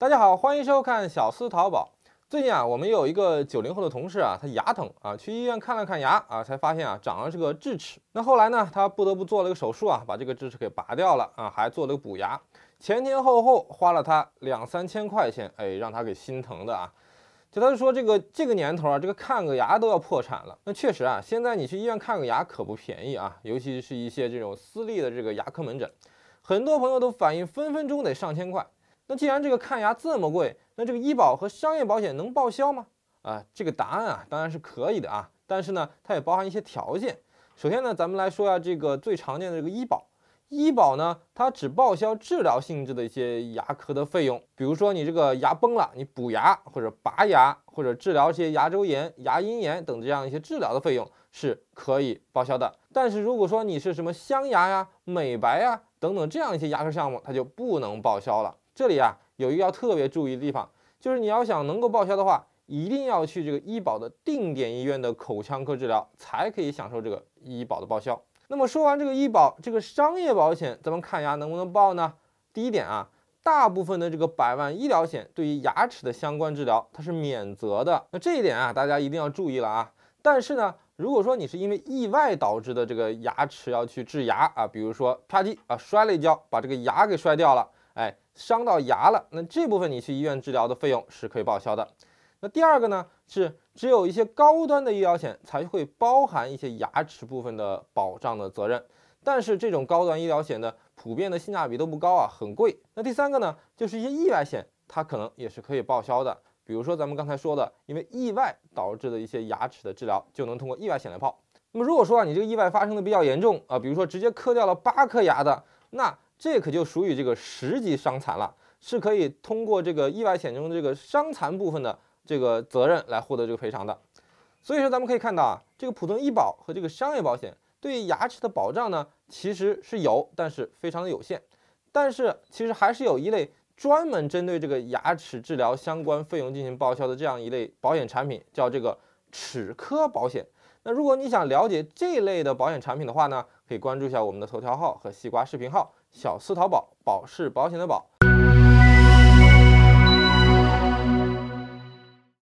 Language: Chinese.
大家好，欢迎收看小思淘宝。最近啊，我们有一个九零后的同事啊，他牙疼啊，去医院看了看牙啊，才发现啊，长了是个智齿。那后来呢，他不得不做了个手术啊，把这个智齿给拔掉了啊，还做了个补牙，前前后后花了他两三千块钱，哎，让他给心疼的啊。就他说这个这个年头啊，这个看个牙都要破产了。那确实啊，现在你去医院看个牙可不便宜啊，尤其是一些这种私立的这个牙科门诊，很多朋友都反映分分钟得上千块。那既然这个看牙这么贵，那这个医保和商业保险能报销吗？啊，这个答案啊，当然是可以的啊，但是呢，它也包含一些条件。首先呢，咱们来说一下这个最常见的这个医保，医保呢，它只报销治疗性质的一些牙科的费用，比如说你这个牙崩了，你补牙或者拔牙或者治疗这些牙周炎、牙龈炎等这样一些治疗的费用是可以报销的。但是如果说你是什么镶牙呀、美白呀等等这样一些牙科项目，它就不能报销了。这里啊，有一个要特别注意的地方，就是你要想能够报销的话，一定要去这个医保的定点医院的口腔科治疗，才可以享受这个医保的报销。那么说完这个医保，这个商业保险，咱们看牙能不能报呢？第一点啊，大部分的这个百万医疗险对于牙齿的相关治疗它是免责的，那这一点啊，大家一定要注意了啊。但是呢，如果说你是因为意外导致的这个牙齿要去治牙啊，比如说啪叽啊摔了一跤，把这个牙给摔掉了，哎。伤到牙了，那这部分你去医院治疗的费用是可以报销的。那第二个呢，是只有一些高端的医疗险才会包含一些牙齿部分的保障的责任，但是这种高端医疗险的普遍的性价比都不高啊，很贵。那第三个呢，就是一些意外险，它可能也是可以报销的。比如说咱们刚才说的，因为意外导致的一些牙齿的治疗，就能通过意外险来报。那么如果说啊，你这个意外发生的比较严重啊，比如说直接磕掉了八颗牙的，那。这可就属于这个十级伤残了，是可以通过这个意外险中的这个伤残部分的这个责任来获得这个赔偿的。所以说，咱们可以看到啊，这个普通医保和这个商业保险对牙齿的保障呢，其实是有，但是非常的有限。但是其实还是有一类专门针对这个牙齿治疗相关费用进行报销的这样一类保险产品，叫这个齿科保险。那如果你想了解这类的保险产品的话呢，可以关注一下我们的头条号和西瓜视频号。小司淘宝保是保险的保。